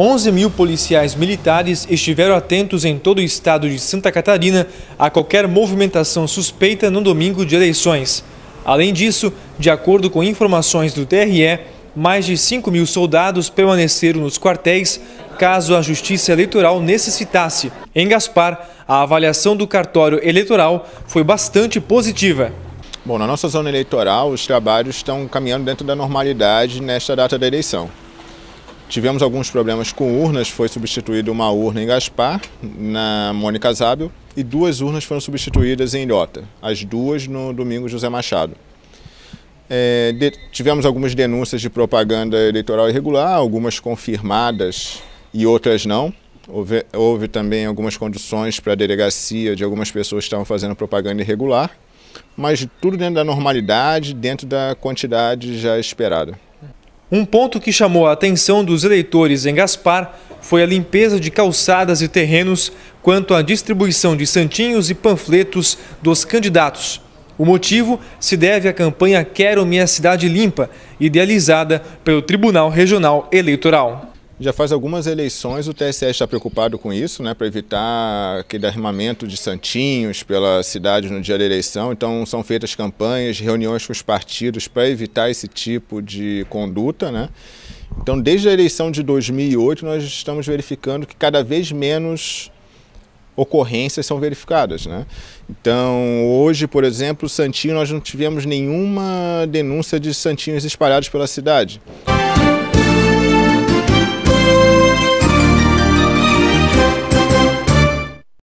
11 mil policiais militares estiveram atentos em todo o estado de Santa Catarina a qualquer movimentação suspeita no domingo de eleições. Além disso, de acordo com informações do TRE, mais de 5 mil soldados permaneceram nos quartéis caso a Justiça Eleitoral necessitasse. Em Gaspar, a avaliação do cartório eleitoral foi bastante positiva. Bom, na nossa zona eleitoral, os trabalhos estão caminhando dentro da normalidade nesta data da eleição. Tivemos alguns problemas com urnas, foi substituída uma urna em Gaspar, na Mônica Zábio, e duas urnas foram substituídas em Ilhota, as duas no domingo José Machado. É, de, tivemos algumas denúncias de propaganda eleitoral irregular, algumas confirmadas e outras não. Houve, houve também algumas conduções para a delegacia de algumas pessoas que estavam fazendo propaganda irregular, mas tudo dentro da normalidade, dentro da quantidade já esperada. Um ponto que chamou a atenção dos eleitores em Gaspar foi a limpeza de calçadas e terrenos quanto à distribuição de santinhos e panfletos dos candidatos. O motivo se deve à campanha Quero Minha Cidade Limpa, idealizada pelo Tribunal Regional Eleitoral. Já faz algumas eleições o TSE está preocupado com isso, né, para evitar aquele armamento de santinhos pela cidade no dia da eleição. Então são feitas campanhas, reuniões com os partidos para evitar esse tipo de conduta, né? Então desde a eleição de 2008 nós estamos verificando que cada vez menos ocorrências são verificadas. Né? Então, hoje, por exemplo, Santinho, nós não tivemos nenhuma denúncia de santinhos espalhados pela cidade.